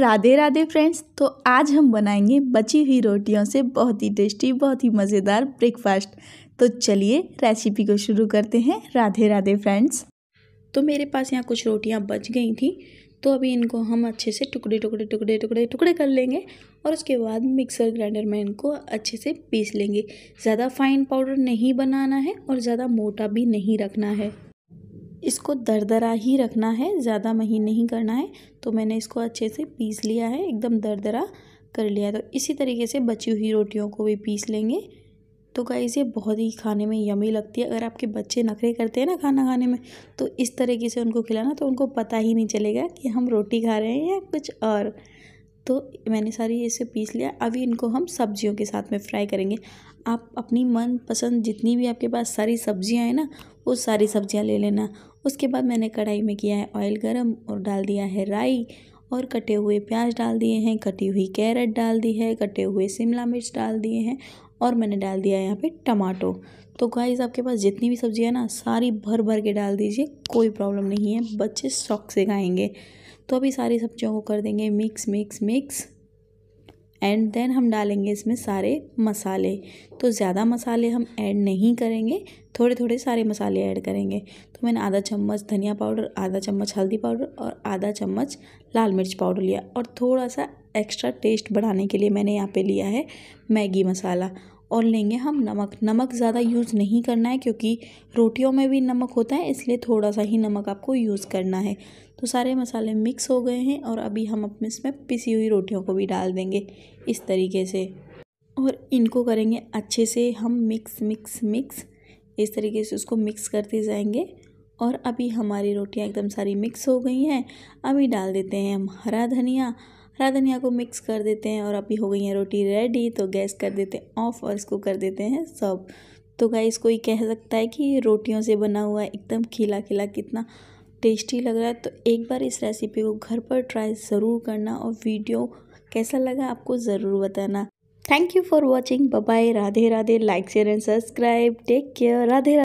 Radhe Radhe friends तो आज हम बनाएंगे बची हुई रोटियों से बहुत ही टेस्टी बहुत ही मज़ेदार ब्रेकफास्ट तो चलिए रेसिपी को शुरू करते हैं राधे राधे फ्रेंड्स तो मेरे पास यहाँ कुछ रोटियाँ बच गई थी तो अभी इनको हम अच्छे से टुकड़े टुकड़े टुकड़े टुकड़े टुकड़े कर लेंगे और उसके बाद मिक्सर ग्राइंडर में इनको अच्छे से पीस लेंगे ज़्यादा फाइन पाउडर नहीं बनाना है और ज़्यादा मोटा भी नहीं रखना है इसको दरदरा ही रखना है ज़्यादा महीन नहीं करना है तो मैंने इसको अच्छे से पीस लिया है एकदम दरदरा कर लिया है तो इसी तरीके से बची हुई रोटियों को भी पीस लेंगे तो गाइस ये बहुत ही खाने में यमी लगती है अगर आपके बच्चे नखरे करते हैं ना खाना खाने में तो इस तरीके से उनको खिलाना तो उनको पता ही नहीं चलेगा कि हम रोटी खा रहे हैं या कुछ और तो मैंने सारी इसे पीस लिया अभी इनको हम सब्जियों के साथ में फ्राई करेंगे आप अपनी मनपसंद जितनी भी आपके पास सारी सब्जियां हैं ना वो सारी सब्जियां ले लेना उसके बाद मैंने कढ़ाई में किया है ऑयल गरम और डाल दिया है राई और कटे हुए प्याज डाल दिए हैं कटी हुई कैरेट डाल दी है कटे हुए शिमला मिर्च डाल दिए हैं और मैंने डाल दिया है यहाँ पर टमाटो तो गाइज़ आपके पास जितनी भी सब्जियाँ ना सारी भर भर के डाल दीजिए कोई प्रॉब्लम नहीं है बच्चे शौक से खाएँगे तो अभी सारी सब्जियों को कर देंगे mix mix mix and then हम डालेंगे इसमें सारे मसाले तो ज़्यादा मसाले हम ऐड नहीं करेंगे थोड़े थोड़े सारे मसाले ऐड करेंगे तो मैंने आधा चम्मच धनिया पाउडर आधा चम्मच हल्दी पाउडर और आधा चम्मच लाल मिर्च पाउडर लिया और थोड़ा सा एक्स्ट्रा टेस्ट बढ़ाने के लिए मैंने यहाँ पे लिया है मैगी मसाला और लेंगे हम नमक नमक ज़्यादा यूज़ नहीं करना है क्योंकि रोटियों में भी नमक होता है इसलिए थोड़ा सा ही नमक आपको यूज़ करना है तो सारे मसाले मिक्स हो गए हैं और अभी हम अपने इसमें पिसी हुई रोटियों को भी डाल देंगे इस तरीके से और इनको करेंगे अच्छे से हम मिक्स मिक्स मिक्स इस तरीके से उसको मिक्स करते जाएंगे और अभी हमारी रोटियां एकदम सारी मिक्स हो गई हैं अभी डाल देते हैं हम हरा धनिया हरा धनिया को मिक्स कर देते हैं और अभी हो गई है रोटी रेडी तो गैस कर देते हैं ऑफ और इसको कर देते हैं सब तो गाइस कोई कह सकता है कि रोटियों से बना हुआ एकदम खिला खिला कितना टेस्टी लग रहा है तो एक बार इस रेसिपी को घर पर ट्राई ज़रूर करना और वीडियो कैसा लगा आपको ज़रूर बताना thank you for watching bye Radhe Radhe like share and subscribe take care Radhe Radhe